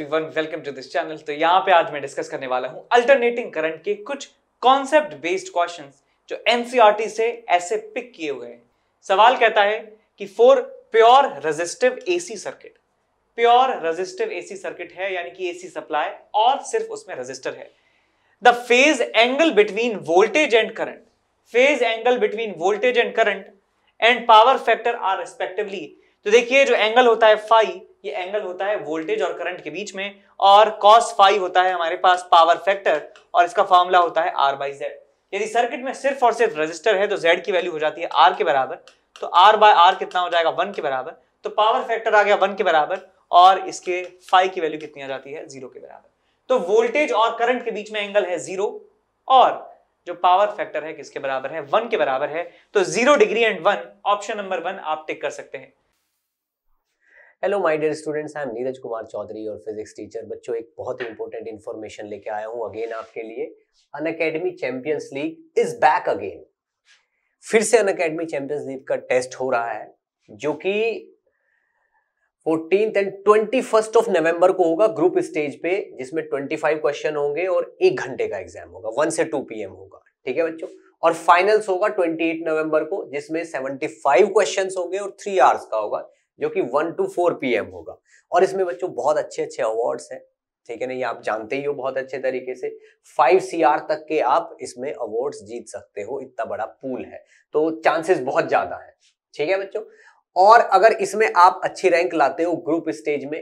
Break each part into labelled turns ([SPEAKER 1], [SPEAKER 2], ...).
[SPEAKER 1] Everyone welcome to this channel तो यहाँ पे आज मैं डिस्कस करने वाला हूँ अल्टरनेटिंग करंट के कुछ कॉन्सेप्ट बेस्ड क्वेश्चंस जो एनसीईआरटी से ऐसे पिक किए हुए हैं सवाल कहता है कि for pure resistive AC circuit pure resistive AC circuit है यानी कि एसी सप्लाई और सिर्फ उसमें रेजिस्टर है the phase angle between voltage and current phase angle between voltage and current and power factor are respectively तो देखिए जो एंगल होता है फाइव ये एंगल होता है वोल्टेज और करंट के बीच में और कॉस फाइव होता है हमारे पास पावर फैक्टर और इसका फॉर्मूला होता है आर बाई जेड यदि सर्किट में सिर्फ और सिर्फ रजिस्टर है तो जेड की वैल्यू हो जाती है आर के बराबर तो आर बाय आर कितना हो जाएगा वन के बराबर तो पावर फैक्टर आ गया वन के बराबर और इसके फाइव की वैल्यू कितनी आ जाती है जीरो के बराबर तो वोल्टेज और करंट के बीच में एंगल है जीरो और जो पावर फैक्टर है किसके बराबर है वन के बराबर है तो zero degree and one option number one आप टिक कर सकते हैं
[SPEAKER 2] hello my dear students I am Neeraj Kumar Chaudhary और फिजिक्स टीचर बच्चों एक बहुत ही इंपॉर्टेंट इन्फॉर्मेशन लेके आया हूँ अगेन आपके लिए Unacademy champions league is back again फिर से अन अकेडमी चैंपियंस लीग का टेस्ट हो रहा है जो कि fourteen and twenty first of November को होगा ग्रुप स्टेज पे जिसमें ट्वेंटी फाइव क्वेश्चन होंगे और एक घंटे का एग्जाम होगा वन से टू पी होगा ठीक है बच्चों और फाइनल्स होगा ट्वेंटी एट नवंबर को जिसमें सेवेंटी फाइव क्वेश्चन होंगे और थ्री आवर्स का होगा जो कि वन टू फोर पी होगा और इसमें बच्चों बहुत अच्छे अच्छे अवार्ड है ठीक है ना ये आप जानते ही हो बहुत अच्छे तरीके से फाइव सी तक के आप इसमें अवार्ड्स जीत सकते हो इतना बड़ा पूल है तो चांसेस बहुत ज्यादा है ठीक है बच्चों और अगर इसमें आप अच्छी रैंक लाते हो ग्रुप स्टेज में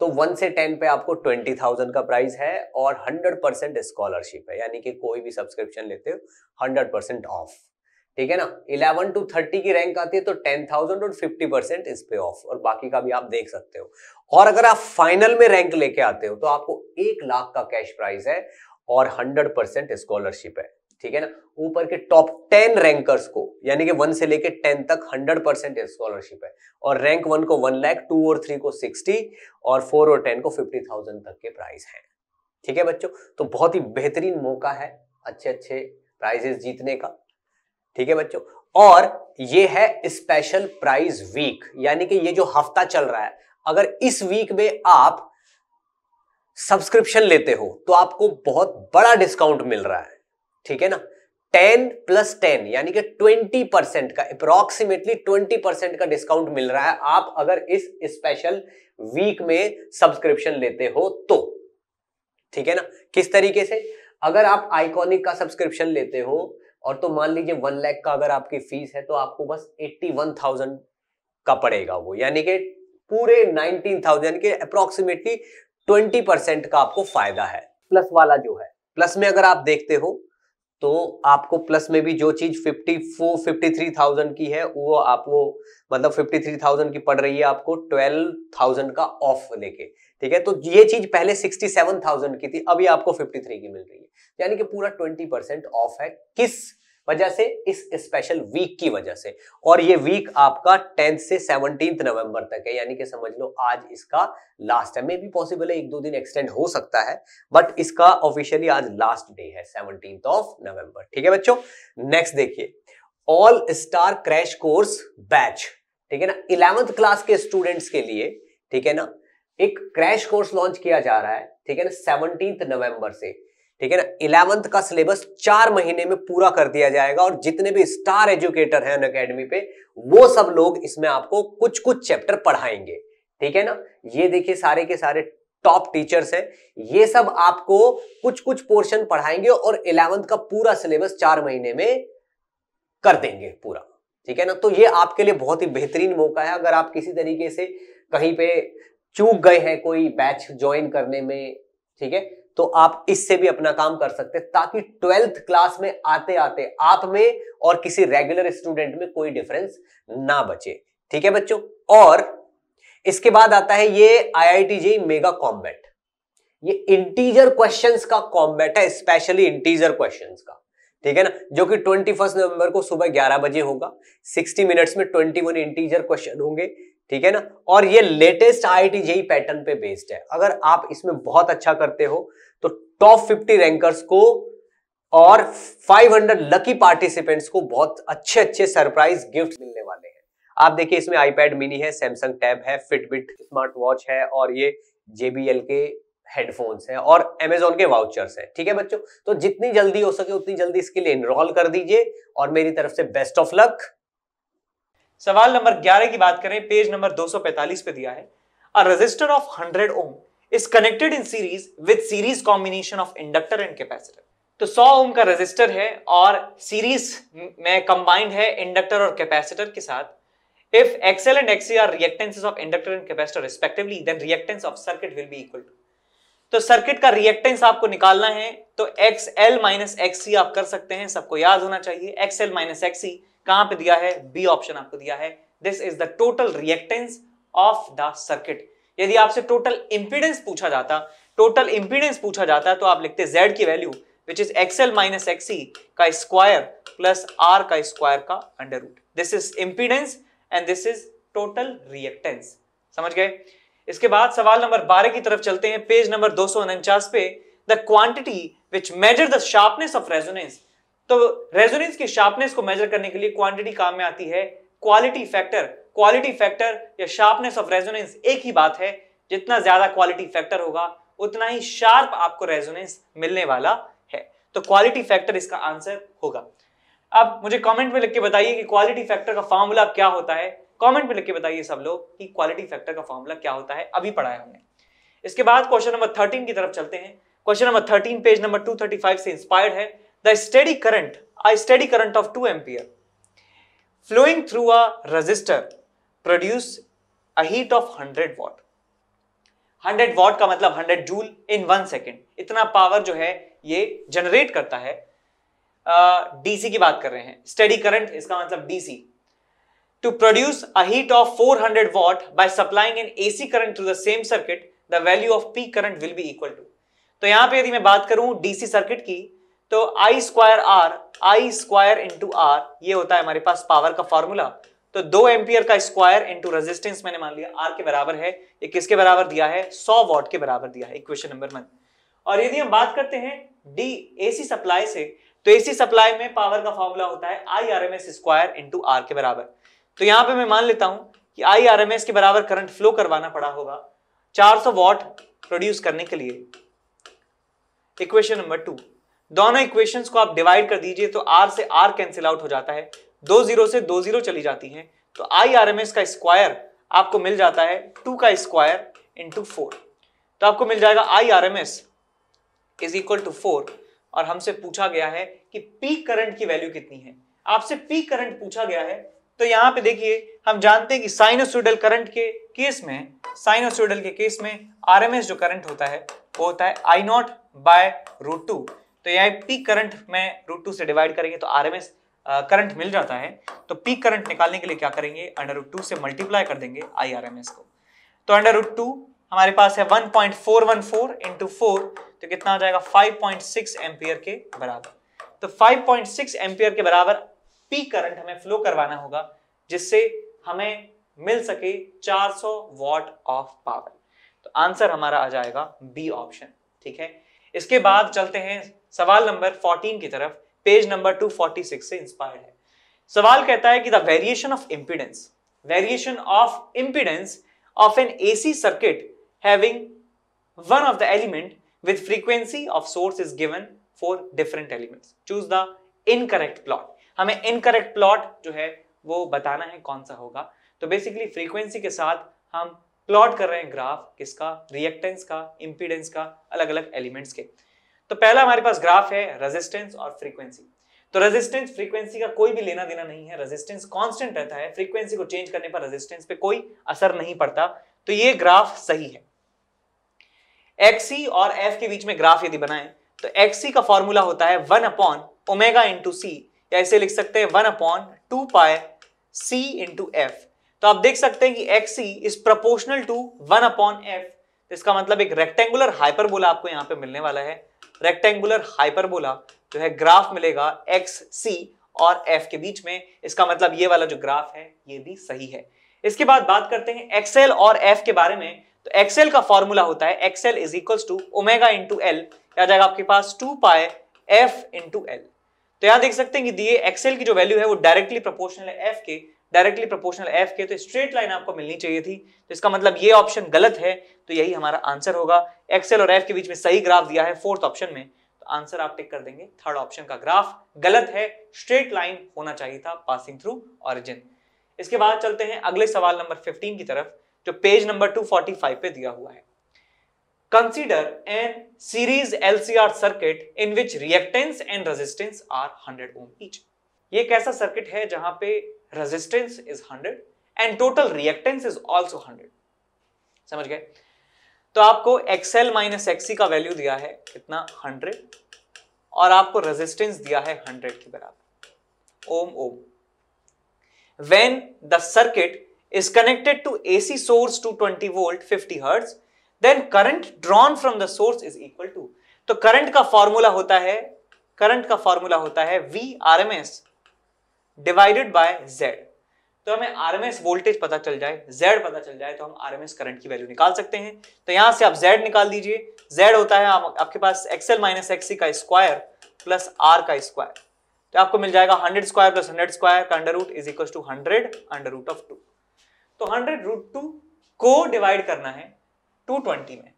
[SPEAKER 2] तो वन से टेन पे आपको ट्वेंटी थाउजेंड का प्राइस है और हंड्रेड परसेंट स्कॉलरशिप है यानी कि कोई भी सब्सक्रिप्शन लेते हो हंड्रेड परसेंट ऑफ ठीक है ना इलेवन टू थर्टी की रैंक आती है तो टेन थाउजेंड और फिफ्टी परसेंट इस पे ऑफ और बाकी का भी आप देख सकते हो और अगर आप फाइनल में रैंक लेके आते हो तो आपको एक लाख का कैश प्राइज है और हंड्रेड परसेंट स्कॉलरशिप है ठीक है ना ऊपर के टॉप टेन रैंकर्स को यानी कि वन से लेके टेन तक हंड्रेड परसेंट स्कॉलरशिप है और रैंक वन को वन लैख टू और थ्री को सिक्सटी और फोर और टेन को फिफ्टी थाउजेंड तक के प्राइस हैं ठीक है बच्चों तो बहुत ही बेहतरीन मौका है अच्छे अच्छे प्राइजेस जीतने का ठीक है बच्चों और ये है स्पेशल प्राइज वीक यानी कि ये जो हफ्ता चल रहा है अगर इस वीक में आप सब्सक्रिप्शन लेते हो तो आपको बहुत बड़ा डिस्काउंट मिल रहा है ठीक है ना टेन प्लस टेन यानी कि ट्वेंटी परसेंट का अप्रोक्सीमेटली ट्वेंटी परसेंट का डिस्काउंट मिल रहा है आप अगर इस स्पेशल वीक में सब्सक्रिप्शन लेते हो तो ठीक है ना किस तरीके से अगर आप आइकॉनिक का सब्सक्रिप्शन लेते हो और तो मान लीजिए वन लैख का अगर आपकी फीस है तो आपको बस एट्टी वन थाउजेंड का पड़ेगा वो यानी कि पूरे नाइनटीन थाउजेंड के अप्रोक्सीमेटली ट्वेंटी परसेंट का आपको फायदा है प्लस वाला जो है प्लस में अगर आप देखते हो तो आपको प्लस में भी जो चीज fifty four fifty three thousand की है वो आपको मतलब फिफ्टी थ्री थाउजेंड की पड़ रही है आपको ट्वेल्व थाउजेंड का ऑफ लेके ठीक है तो ये चीज पहले सिक्सटी सेवन थाउजेंड की थी अभी आपको फिफ्टी थ्री की मिल रही है यानी कि पूरा ट्वेंटी परसेंट ऑफ है किस वजह से इस स्पेशल वीक की वजह से और ये वीक आपका टेंथ से सेवनटीन नवंबर तक है यानी कि समझ लो आज इसका लास्ट है मे भी पॉसिबल है एक दो दिन एक्सटेंड हो सकता है बट इसका ऑफिशियली आज लास्ट डे है सेवनटीन ऑफ नवंबर ठीक है बच्चों नेक्स्ट देखिए all star crash course batch ठीक है ना इलेवंथ क्लास के स्टूडेंट्स के लिए ठीक है ना एक क्रैश कोर्स लॉन्च किया जा रहा है ठीक है ना सेवनटीन नवंबर से ठीक है ना इलेवंथ का सिलेबस चार महीने में पूरा कर दिया जाएगा और जितने भी स्टार एजुकेटर हैं अकेडमी पे वो सब लोग इसमें आपको कुछ कुछ चैप्टर पढ़ाएंगे ठीक है ना ये देखिए सारे के सारे टॉप टीचर्स हैं ये सब आपको कुछ कुछ पोर्शन पढ़ाएंगे और इलेवंथ का पूरा सिलेबस चार महीने में कर देंगे पूरा ठीक है ना तो ये आपके लिए बहुत ही बेहतरीन मौका है अगर आप किसी तरीके से कहीं पे चूक गए हैं कोई बैच ज्वाइन करने में ठीक है तो आप इससे भी अपना काम कर सकते हैं ताकि ट्वेल्थ क्लास में आते आते आप में और किसी रेगुलर स्टूडेंट में कोई डिफरेंस ना बचे ठीक है बच्चों और इसके बाद आता है ये आई जी मेगा कॉम्बैट ये इंटीजर क्वेश्चंस का कॉम्बैट है स्पेशली इंटीजर क्वेश्चंस का ठीक है ना जो कि ट्वेंटी फर्स्ट नवंबर को सुबह ग्यारह बजे होगा सिक्सटी मिनट्स में ट्वेंटी वन इंटीजर क्वेश्चन होंगे ठीक है ना और ये latest I I JEE pattern पे बेस्ड है अगर आप इसमें बहुत अच्छा करते हो तो टॉप फिफ्टी रैंकर्स को और 500 लकी पार्टिसिपेंट्स को बहुत अच्छे अच्छे सरप्राइज गिफ्ट मिलने वाले हैं आप देखिए इसमें आईपैड मिनी है सैमसंग टैब है फिटबिट स्मार्ट वॉच है और ये जेबीएल के हेडफोन्स हैं और अमेजोन के वाउचर्स हैं ठीक है बच्चों तो जितनी जल्दी हो सके उतनी जल्दी इसके लिए इनरोल कर दीजिए और मेरी तरफ से बेस्ट ऑफ लक
[SPEAKER 1] सवाल नंबर 11 की बात करें पेज नंबर 245 पे दिया है a resistor of 100 ohm is connected in series with series combination of inductor and capacitor तो 100 ओम का रेजिस्टर है और सीरीज में कंबाइंड है इंडक्टर और कैपेसिटर के साथ if XL and XC are reactances of inductor and capacitor respectively then reactance of circuit will be equal to तो सर्किट का रिएक्टेंस आपको निकालना है तो X L minus X C आप कर सकते हैं सबको याद होना चाहिए X L minus X C कहां पे दिया है बी ऑप्शन आपको दिया है this is the total reactance of the circuit यदि आपसे टोटल इंपीडेंस पूछा जाता टोटल इंपीडेंस पूछा जाता तो आप लिखते जेड की value which is XL minus XC का स्क्वायर प्लस आर का स्क्वायर का under root this is impedance and this is total reactance समझ गए इसके बाद सवाल नंबर 12 की तरफ चलते हैं पेज नंबर दो पे the quantity which measure the sharpness of resonance तो रेजोनेंस की शार्पनेस को मेजर करने के लिए क्वांटिटी काम में आती है क्वालिटी फैक्टर क्वालिटी फैक्टर या शार्पनेस ऑफ रेजोनेंस एक ही बात है जितना ज्यादा क्वालिटी फैक्टर होगा उतना ही शार्प आपको रेजोनेंस मिलने वाला है तो क्वालिटी फैक्टर इसका आंसर होगा अब मुझे कमेंट में लिख के बताइए कि क्वालिटी फैक्टर का फॉर्मूला क्या होता है कमेंट में लिख के बताइए सब लोग कि क्वालिटी फैक्टर का फॉर्मूला क्या होता है अभी पढ़ाया हमने इसके बाद क्वेश्चन नंबर थर्टीन की तरफ चलते हैं question number thirteen page number two thirty five से इंस्पायर्ड है the steady current, a steady current of 2 ampere flowing through a resistor produce a heat of 100 watt. 100 watt का मतलब 100 जूल इन वन सेकेंड इतना power जो है ये generate करता है डीसी uh, की बात कर रहे हैं स्टडी करंट इसका मतलब DC to produce a heat of 400 watt by supplying an AC current through the same circuit the value of peak current will be equal to तो यहां पे यदि मैं बात करूं डीसी सर्किट की तो I square R I square into R ये होता है हमारे पास पावर का फॉर्मूला तो दो एम्पियर का स्क्वायर इंटू रेजिस्टेंस मैंने मान लिया आर के बराबर है ये किसके बराबर दिया है सौ वॉट के बराबर दिया है इक्वेशन नंबर वन और यदि हम बात करते हैं डी एसी सप्लाई से तो एसी सप्लाई में पावर का फॉर्मूला होता है I R M S square into R के बराबर तो यहां पे मैं मान लेता हूं कि आई आर एम एस के बराबर करंट फ्लो करवाना पड़ा होगा 400 वॉट प्रोड्यूस करने के लिए इक्वेशन नंबर टू दोनों इक्वेशंस को आप डिवाइड कर दीजिए तो आर से आर कैंसिल आउट हो जाता है दो जीरो से दो जीरो चली जाती हैं तो आई आर एम एस का स्क्वायर आपको मिल जाता है टू का स्क्वायर इंटू फोर तो आपको मिल जाएगा I R M S is equal to four और हमसे पूछा गया है कि पीक करंट की वैल्यू कितनी है आपसे पीक करंट पूछा गया है तो यहां पे देखिए हम जानते हैं कि साइनोसोडल करंट के केस में साइनोसोडल के केस में आरएमएस जो करंट होता है वो होता है I naught by root two तो यहाँ पीक करंट में रूट टू से डिवाइड करेंगे तो आर करंट मिल जाता है तो पीक करंट निकालने के लिए क्या करेंगे अंडर रूट टू से मल्टीप्लाई कर देंगे आई को तो अंडर रूट टू हमारे पास है 1.414 point four one four into four तो कितना आ जाएगा 5.6 पॉइंट के बराबर तो 5.6 पॉइंट के बराबर पीक करंट हमें फ्लो करवाना होगा जिससे हमें मिल सके 400 सौ वॉट ऑफ पावर तो आंसर हमारा आ जाएगा बी ऑप्शन ठीक है इसके बाद चलते हैं सवाल नंबर 14 की तरफ पेज नंबर 246 से इंस्पायर्ड है सवाल कहता है कि the variation of impedance variation of impedance of an AC circuit having one of the element with frequency of source is given for different elements choose the incorrect plot हमें incorrect plot जो है वो बताना है कौन सा होगा तो बेसिकली फ्रीक्वेंसी के साथ हम प्लॉट कर रहे हैं ग्राफ किसका रिएक्टेंस का इंपीडेंस का अलग अलग एलिमेंट्स के तो पहला हमारे पास ग्राफ है रेजिस्टेंस और फ्रीक्वेंसी तो रेजिस्टेंस फ्रीक्वेंसी का कोई भी लेना देना नहीं है रेजिस्टेंस कांस्टेंट रहता है फ्रीक्वेंसी को चेंज करने पर रेजिस्टेंस पे कोई असर नहीं पड़ता तो ये ग्राफ सही है एक्सी और एफ के बीच में ग्राफ यदि बनाए तो एक्सी का फॉर्मूला होता है one upon omega into C या इसे लिख सकते हैं वन अपॉन टू पाए सी इंटू एफ तो आप देख सकते हैं कि XC is proportional to one upon F इसका मतलब एक रेक्टेंगुलर हाइपरबोला आपको यहां पे मिलने वाला है रेक्टेंगुलर हाइपरबोला जो है ग्राफ मिलेगा एक्स सी और एफ के बीच में इसका मतलब ये वाला जो ग्राफ है ये भी सही है इसके बाद बात करते हैं एक्सएल और एफ के बारे में तो एक्सएल का फॉर्मूला होता है XL is equal to omega into L आ जाएगा आपके पास two pi F into L तो यहां देख सकते हैं कि दिए एक्सएल की जो वैल्यू है वो डायरेक्टली प्रोपोर्शनल है एफ के डायरेक्टली प्रोपोर्शनल एफ के तो स्ट्रेट लाइन आपको मिलनी चाहिए थी तो इसका मतलब ये ऑप्शन गलत है तो यही हमारा आंसर होगा एक्सेल और एफ के बीच में सही ग्राफ दिया है फोर्थ ऑप्शन में तो आंसर आप टिक कर देंगे थर्ड ऑप्शन का ग्राफ गलत है स्ट्रेट लाइन होना चाहिए था पासिंग थ्रू ऑरिजिन इसके बाद चलते हैं अगले सवाल नंबर फिफ्टीन की तरफ जो पेज नंबर टू पे दिया हुआ है Consider an series LCR circuit in which reactance and resistance are 100 ohm each. ये एक ऐसा सर्किट है जहां पे resistance is 100 and total reactance is also 100 समझ गए तो आपको XL माइनस XC का वैल्यू दिया है कितना 100 और आपको रेजिस्टेंस दिया है 100 के बराबर ohm ohm when the circuit is connected to AC source to 20 volt 50 hertz then current drawn from the source is equal to तो करंट का फॉर्मूला होता है करंट का फॉर्मूला होता है V R M S divided by Z तो हमें S voltage पता चल जाए जेड पता चल जाए तो हम एस करंट की वैल्यू निकाल सकते हैं तो यहां से आप जेड निकाल दीजिए जेड होता है आप, आपके पास एक्सएल माइनस एक्सी का स्क्वायर प्लस आर का स्क्वायर तो आपको मिल जाएगा hundred square plus hundred square का under root is equal to hundred under root of two तो हंड्रेड रूट टू को डिवाइड करना है 220 में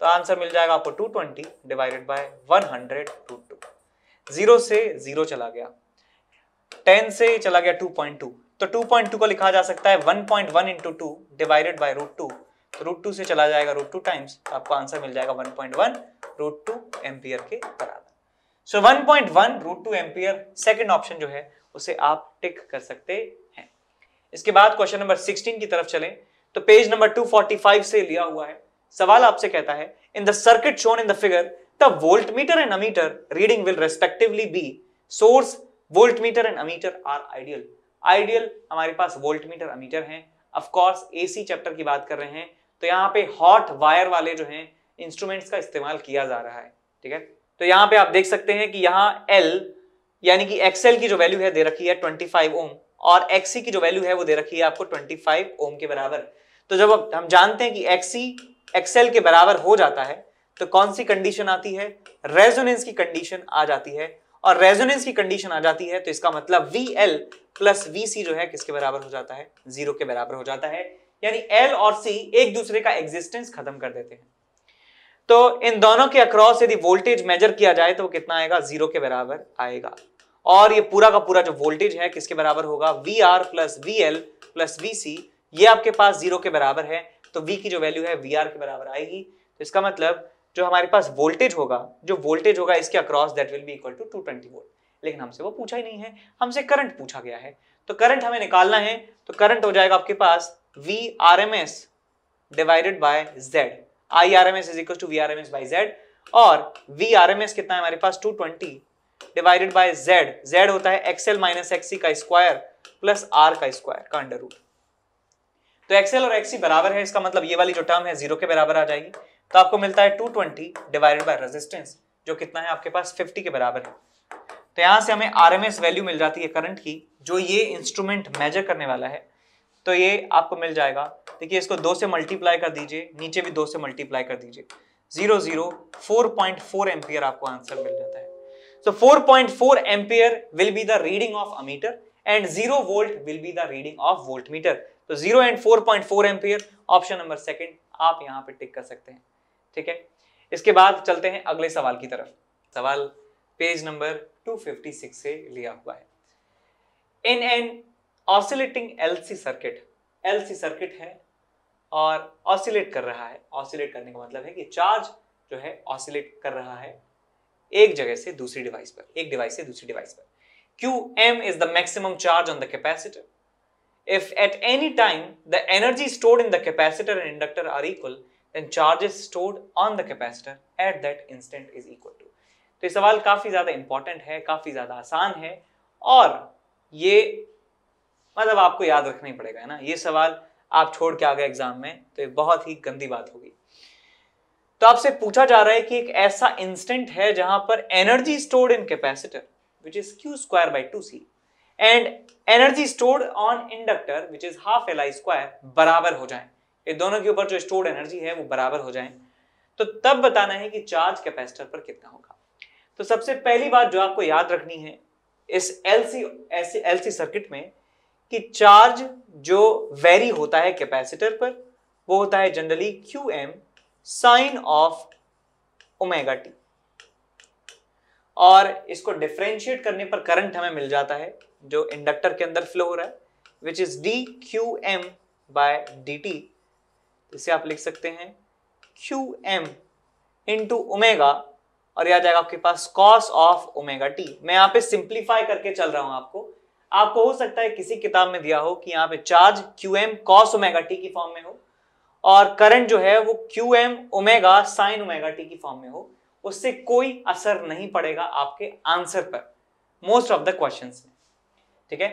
[SPEAKER 1] तो आंसर मिल जाएगा आपको 220 डिवाइडेड बाय 100 रूट जीरो से जीरो चला गया 10 से चला गया 2.2 तो 2.2 को लिखा जा सकता है 1.1 point one into two divided by root two तो रूट टू से चला जाएगा रूट टू टाइम्स आपको आंसर मिल जाएगा 1.1 point one root two ampere के बराबर so 1.1 point one root two ampere second option जो है उसे आप टिक कर सकते हैं इसके बाद क्वेश्चन नंबर 16 की तरफ चलें तो पेज नंबर 245 से लिया हुआ है सवाल आपसे कहता है in the circuit shown in the figure the volt meter and ammeter reading will respectively be source volt meter and ammeter are ideal ideal हमारे पास वोल्ट मीटर अमीटर हैं ऑफकोर्स एसी चैप्टर की बात कर रहे हैं तो यहाँ पे हॉट वायर वाले जो है इंस्ट्रूमेंट्स का इस्तेमाल किया जा रहा है ठीक है तो यहाँ पे आप देख सकते हैं कि यहाँ एल यानी कि एक्सएल की जो वैल्यू है दे रखी है 25 ओम और एक्सी की जो वैल्यू है वो दे रखी है आपको 25 ओम के बराबर तो जब हम जानते हैं कि एक्सी एक्सएल के बराबर हो जाता है तो कौन सी कंडीशन आती है रेजोनेंस की कंडीशन आ जाती है और रेजोनेंस की कंडीशन आ जाती है तो इसका मतलब V L plus V C जो है किसके बराबर हो जाता है जीरो के बराबर हो जाता है यानी एल और सी एक दूसरे का एग्जिस्टेंस खत्म कर देते हैं तो इन दोनों के अक्रॉस यदि वोल्टेज मेजर किया जाए तो वो कितना आएगा जीरो के बराबर आएगा और ये पूरा का पूरा जो वोल्टेज है किसके बराबर होगा V R plus V L plus V C ये आपके पास जीरो के बराबर है तो वी की जो वैल्यू है वी आर के बराबर आएगी तो इसका मतलब जो हमारे पास वोल्टेज होगा जो वोल्टेज होगा इसके across that will be equal to two twenty volt लेकिन हमसे वो पूछा ही नहीं है हमसे करंट पूछा गया है तो करंट हमें निकालना है तो करंट हो जाएगा आपके पास V R M S divided by Z I R M S is equal to V R M S by Z और वी आर एम एस कितना है हमारे पास two twenty divided by Z Z होता है एक्सएल माइनस एक्सी का square plus R का square का अंडर रूट तो एक्सएल और एक्सी बराबर है इसका मतलब ये वाली जो टर्म है जीरो के बराबर आ जाएगी तो आपको मिलता है two twenty divided by resistance जो कितना है आपके पास फिफ्टी के बराबर है तो यहां से हमें आरएमएस वैल्यू मिल जाती है करंट की जो ये इंस्ट्रूमेंट मेजर करने वाला है तो ये आपको मिल जाएगा देखिए इसको दो से मल्टीप्लाई कर दीजिए नीचे भी दो से मल्टीप्लाई कर दीजिए zero zero four point four ampere आपको आंसर मिल जाता है So 4.4 ampere will be the reading of ammeter and 0 volt will be the reading of voltmeter. तो 0 and 4.4 ampere option number second आप यहाँ पे टिक कर सकते हैं ठीक है इसके बाद चलते हैं अगले सवाल की तरफ सवाल पेज नंबर 256 से लिया हुआ है in an oscillating LC circuit LC circuit है और ऑसिलेट कर रहा है ऑसिलेट करने का मतलब है कि चार्ज जो है ऑसिलेट कर रहा है एक जगह से दूसरी डिवाइस पर एक डिवाइस से दूसरी डिवाइस पर Q M is the maximum charge on the capacitor if at any time the energy stored in the capacitor and inductor are equal then charges stored on the capacitor at that instant is equal to तो ये सवाल काफ़ी ज़्यादा important है काफ़ी ज़्यादा आसान है और ये मतलब आपको याद रखना ही पड़ेगा है ना ये सवाल आप छोड़ के आ गए एग्जाम में तो ये बहुत ही गंदी बात होगी तो आपसे पूछा जा रहा है कि एक ऐसा इंस्टेंट है जहां पर energy stored in capacitor which is Q square by two C and energy stored on inductor which is half L I square बराबर हो जाए ये दोनों के ऊपर जो स्टोर्ड एनर्जी है वो बराबर हो जाए तो तब बताना है कि चार्ज कैपेसिटर पर कितना होगा तो सबसे पहली बात जो आपको याद रखनी है इस एलसी ऐसे एलसी सर्किट में कि चार्ज जो वेरी होता है कैपेसिटर पर वो होता है generally Q M sine of omega T और इसको डिफ्रेंशिएट करने पर करंट हमें मिल जाता है जो इंडक्टर के अंदर फ्लो हो रहा है which is D Q M by D T इसे आप लिख सकते हैं क्यू एम इंटू ओमेगा और यह आ जाएगा आपके पास कॉस ऑफ ओमेगा टी मैं यहां पे सिंप्लीफाई करके चल रहा हूं आपको आपको हो सकता है किसी किताब में दिया हो कि यहां पे charge Q M cos omega T की फॉर्म में हो और करंट जो है वो Q M omega sine omega T की फॉर्म में हो उससे कोई असर नहीं पड़ेगा आपके आंसर पर मोस्ट ऑफ द क्वेश्चन में ठीक है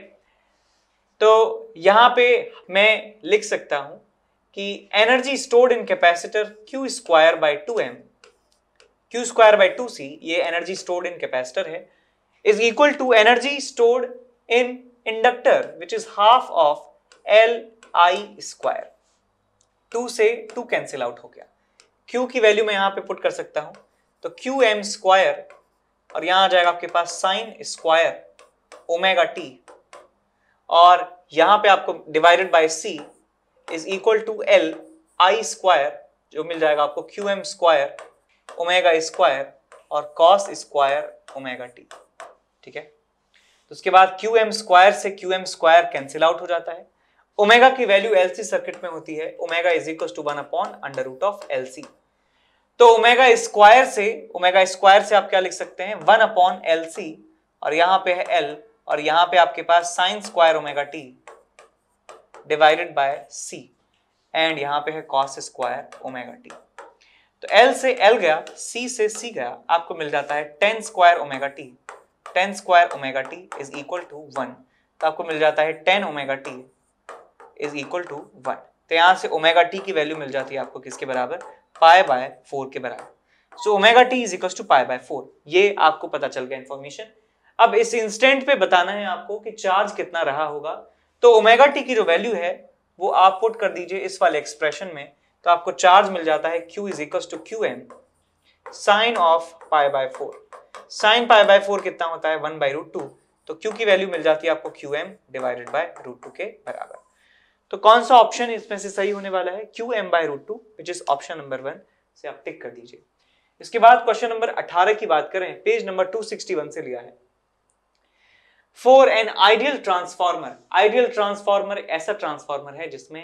[SPEAKER 1] तो यहां पे मैं लिख सकता हूं कि energy stored in capacitor Q square by two M Q square by two C ये एनर्जी स्टोर्ड इन कैपेसिटर है is equal to energy stored in inductor which is half of L I square two से two cancel out हो गया Q की value मैं यहां पे put कर सकता हूं तो क्यू एम स्क्वायर और यहां आ जाएगा आपके पास साइन स्क्वायर ओमेगा टी और यहाँ पे आपको divided by C is equal to L I square जो मिल जाएगा आपको Q M square omega square और कॉस स्क्वायर ओमेगा टी ठीक है तो उसके बाद क्यू एम स्क्वायर से Q M square cancel out हो जाता है ओमेगा की वैल्यू एलसी सर्किट में होती है omega is equal to one upon under root of LC तो ओमेगा स्क्वायर से ओमेगा स्क्वायर से आप क्या लिख सकते हैं वन अपॉन एल सी और यहां पे है एल और यहां पे आपके पास sine square omega T divided by C and यहां पे है कॉस स्क्वायर ओमेगा टी तो एल से एल गया सी से सी गया आपको मिल जाता है tan square omega T tan square omega T is equal to one तो आपको मिल जाता है tan omega T is equal to one तो यहाँ से ओमेगा टी की वैल्यू मिल जाती है आपको किसके बराबर पाए बाय फोर के बराबर so omega T is equal to pi by four ये आपको पता चल गया इन्फॉर्मेशन अब इस इंस्टेंट पे बताना है आपको कि चार्ज कितना रहा होगा तो ओमेगा टी की जो वैल्यू है वो आप पुट कर दीजिए इस वाले एक्सप्रेशन में तो आपको चार्ज मिल जाता है Q is equal to Q M sine of pi by four sine pi by four कितना होता है वन बाई रूट टू तो क्यू की वैल्यू मिल जाती है आपको Q M divided by root two के बराबर तो कौन सा ऑप्शन इसमें से सही होने वाला है Q M by root two which is option number one से आप टिक कर दीजिए इसके बाद क्वेश्चन नंबर अठारह की बात करें page number two sixty one से लिया है for an ideal transformer ideal transformer ऐसा ट्रांसफॉर्मर है जिसमें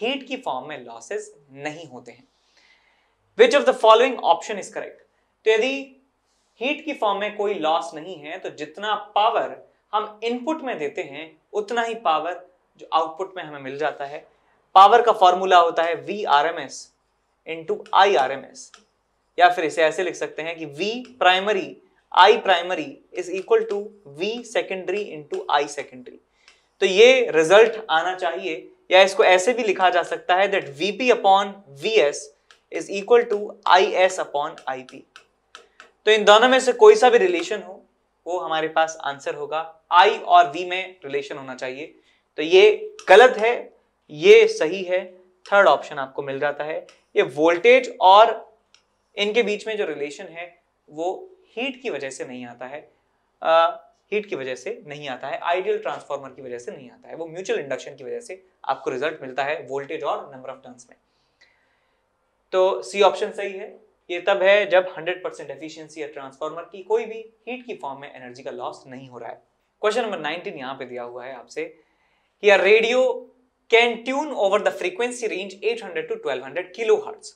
[SPEAKER 1] हीट की फॉर्म में लॉसेस नहीं होते हैं which of the following option is correct तो यदि हीट की फॉर्म में कोई लॉस नहीं है तो जितना पावर हम इनपुट में देते हैं उतना ही पावर जो आउटपुट में हमें मिल जाता है पावर का फॉर्मूला होता है V R M S into I R M S या फिर इसे ऐसे लिख सकते हैं कि V primary I primary is equal to V secondary into I secondary तो ये रिजल्ट आना चाहिए या इसको ऐसे भी लिखा जा सकता है that V P upon V S is equal to I S upon I P तो इन दोनों में से कोई सा भी रिलेशन हो वो हमारे पास आंसर होगा आई और वी में रिलेशन होना चाहिए तो ये गलत है ये सही है थर्ड ऑप्शन आपको मिल जाता है ये वोल्टेज और इनके बीच में जो रिलेशन है वो हीट की वजह से नहीं आता है आ, हीट की वजह से नहीं आता है आइडियल ट्रांसफार्मर की वजह से नहीं आता है वो म्यूचुअल इंडक्शन की वजह से आपको रिजल्ट मिलता है वोल्टेज और नंबर ऑफ टर्न्स में तो सी ऑप्शन सही है ये तब है जब 100% परसेंट एफिशियंसी या ट्रांसफार्मर की कोई भी हीट की फॉर्म में एनर्जी का लॉस नहीं हो रहा है क्वेश्चन नंबर 19 यहाँ पे दिया हुआ है आपसे Here radio can tune over the frequency range 800 to 1200 kilohertz.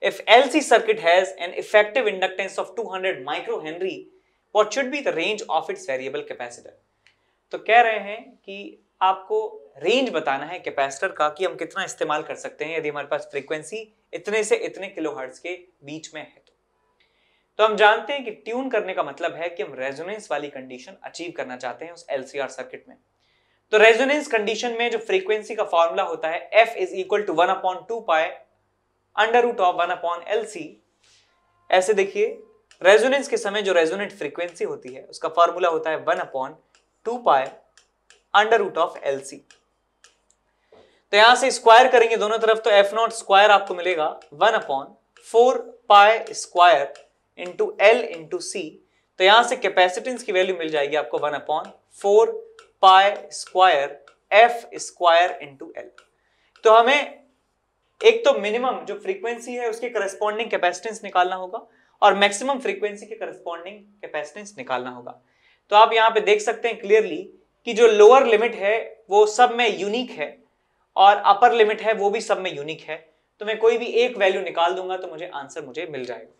[SPEAKER 1] If LC circuit has an effective inductance of 200 microhenry, what should be the range of its variable capacitor? to keh rahe hain ki aapko range batana hai capacitor ka ki hum kitna istemal kar sakte hain yadi hamare paas frequency itne se itne kilohertz ke beech mein hai तो तो हम जानते हैं कि tune करने का मतलब है कि हम रेजोनेंस वाली कंडीशन अचीव करना चाहते हैं उस एलसीआर सर्किट में तो रेजोनेंस कंडीशन में जो फ्रीक्वेंसी का फॉर्मूला होता है F is equal to one upon two pi under root of one upon L C ऐसे देखिए रेजोनेंस के समय जो रेजोनेंट फ्रीक्वेंसी होती है उसका फॉर्मूला होता है one upon two pi under root of L C तो यहां से स्क्वायर करेंगे दोनों तरफ तो एफ नॉट स्क्वायर आपको मिलेगा one upon four pi square into L into C तो यहां से कैपेसिटेंस की वैल्यू मिल जाएगी आपको one upon four pi square F square into L तो हमें एक तो मिनिमम जो फ्रीक्वेंसी है उसके करस्पॉन्डिंग कैपेसिटेंस निकालना होगा और मैक्सिमम फ्रीक्वेंसी के करस्पॉन्डिंग कैपेसिटेंस निकालना होगा तो आप यहां पे देख सकते हैं क्लियरली कि जो लोअर लिमिट है वो सब में यूनिक है और अपर लिमिट है वो भी सब में यूनिक है तो मैं कोई भी एक वैल्यू निकाल दूंगा तो मुझे आंसर मुझे मिल जाएगा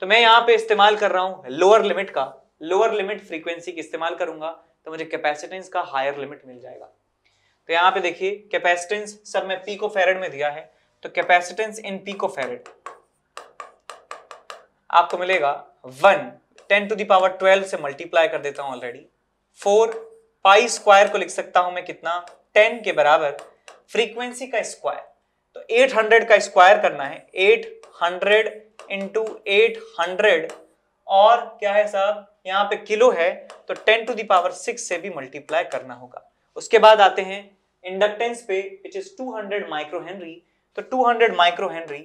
[SPEAKER 1] तो मैं यहाँ पे इस्तेमाल कर रहा हूँ लोअर लिमिट का लोअर लिमिट फ्रीक्वेंसी की इस्तेमाल करूंगा तो मुझे कैपेसिटेंस का हायर लिमिट मिल जाएगा तो यहाँ पे देखिए कैपेसिटेंस सर मैं पी को फेरेड में दिया है तो कैपेसिटेंस इन पी को फेरेड आपको मिलेगा one ten to the power twelve से मल्टीप्लाई कर देता हूं ऑलरेडी फोर पाई स्क्वायर को लिख सकता हूं मैं कितना टेन के बराबर फ्रीक्वेंसी का स्क्वायर तो एट हंड्रेड का स्क्वायर करना है eight hundred into eight hundred और क्या है साहब यहाँ पे किलो है तो टेन टू दावर सिक्स से भी मल्टीप्लाई करना होगा उसके बाद आते हैं इंडक्टेंस पे विच इज 200 माइक्रो हेनरी तो 200 माइक्रो हेनरी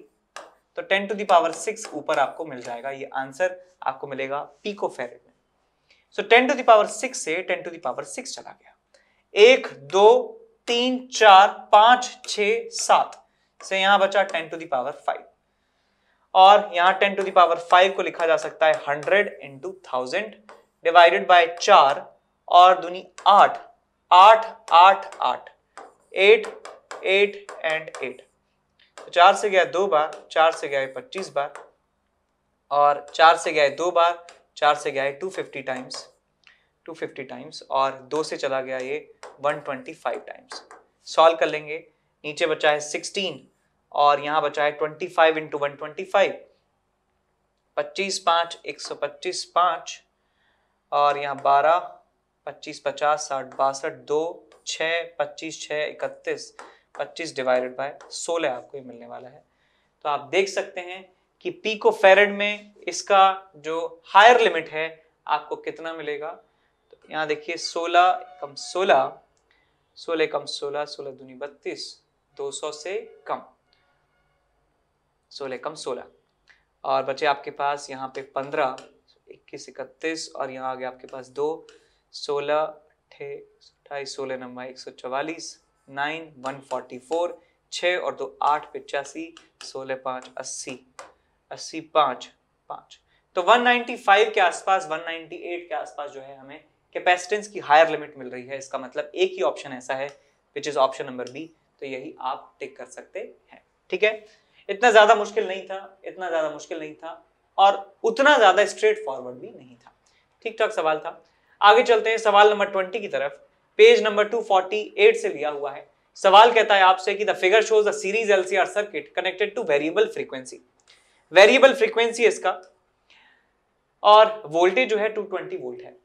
[SPEAKER 1] तो 10 टू पावर सिक्स ऊपर आपको मिल जाएगा ये आंसर आपको मिलेगा पीको फेरेट में so so, 10 to the power six से 10 टू दावर सिक्स चला गया एक दो तीन चार पांच छ सात से यहां बचा टेन टू दावर फाइव और यहाँ टेन टू दावर फाइव को लिखा जा सकता है hundred into thousand divided by चार और दुनी आठ आठ आठ आठ एट एट एंड एट चार से गया दो बार चार से गया पच्चीस बार और चार से गया दो बार चार से गया two fifty times two fifty times और दो से चला गया ये one twenty five times solve कर लेंगे नीचे बचा है सिक्सटीन और यहाँ बचा है twenty five into one twenty five पच्चीस पाँच एक सौ पच्चीस पाँच और यहाँ बारह पच्चीस पचास साठ बासठ दो छ पच्चीस छः इकतीस पच्चीस डिवाइडेड बाय सोलह आपको ये मिलने वाला है तो आप देख सकते हैं कि पीको फेरेड में इसका जो हायर लिमिट है आपको कितना मिलेगा तो यहाँ देखिए सोलह कम सोलह सोलह कम सोलह सोलह दूनी बत्तीस दो सौ से कम सोलह कम सोलह और बचे आपके पास यहाँ पे पंद्रह इक्कीस इकतीस और यहाँ आ गया आपके पास दो सोलह अट्ठे अट्ठाईस सोलह नंबर एक सौ चवालीस नाइन वन फोर्टी फोर छः और दो आठ पचासी सोलह पाँच अस्सी अस्सी पाँच पाँच तो 195 के आसपास 198 के आसपास जो है हमें कैपेसिटेंस की हायर लिमिट मिल रही है इसका मतलब एक ही ऑप्शन ऐसा है which is option number B तो यही आप टिक कर सकते हैं ठीक है इतना ज़्यादा मुश्किल नहीं था इतना ज़्यादा मुश्किल नहीं था और उतना ज़्यादा स्ट्रेट फॉरवर्ड भी नहीं था ठीक ठाक सवाल था आगे चलते हैं सवाल नंबर ट्वेंटी की तरफ page number two forty eight से लिया हुआ है सवाल कहता है आपसे कि the figure shows L C R circuit connected to variable frequency variable frequency इसका और वोल्टेज जो है 220 वोल्ट है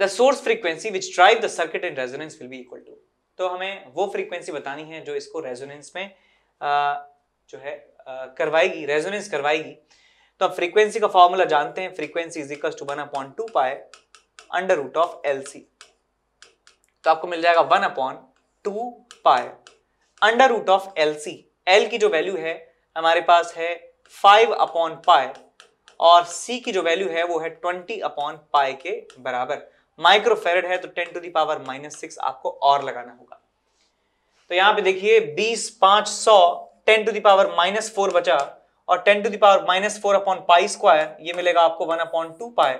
[SPEAKER 1] the source frequency which drive the circuit in resonance will be equal to तो हमें वो फ्रीक्वेंसी बतानी है जो इसको रेजोनेंस में जो है करवाएगी रेजोनेंस करवाएगी तो आप फ्रीक्वेंसी का फॉर्मूला जानते हैं frequency is equal to one upon two pi under root of L C तो आपको मिल जाएगा one upon two pi under root of L C L की जो वैल्यू है हमारे पास है फाइव अपॉन पाए और सी की जो वैल्यू है वो है ट्वेंटी अपॉन पाए के बराबर माइक्रोफेरेड है तो ten to the power minus six आपको और लगाना होगा तो यहां पे देखिए बीस पांच सौ ten to the power minus four बचा और ten to the power minus four upon pi square ये मिलेगा आपको वन अपॉन टू पाए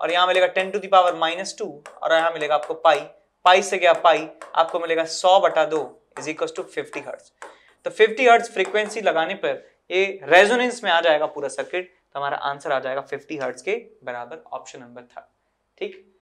[SPEAKER 1] और यहाँ मिलेगा ten to the power minus two और यहाँ मिलेगा आपको पाई पाई से गया पाई आपको मिलेगा सौ बटा दो is equal to fifty hertz तो फिफ्टी हर्ट्स फ्रिक्वेंसी लगाने पर ये रेजोनेंस में आ जाएगा पूरा सर्किट तो हमारा आंसर आ जाएगा फिफ्टी हर्ट्स के बराबर ऑप्शन नंबर था ठीक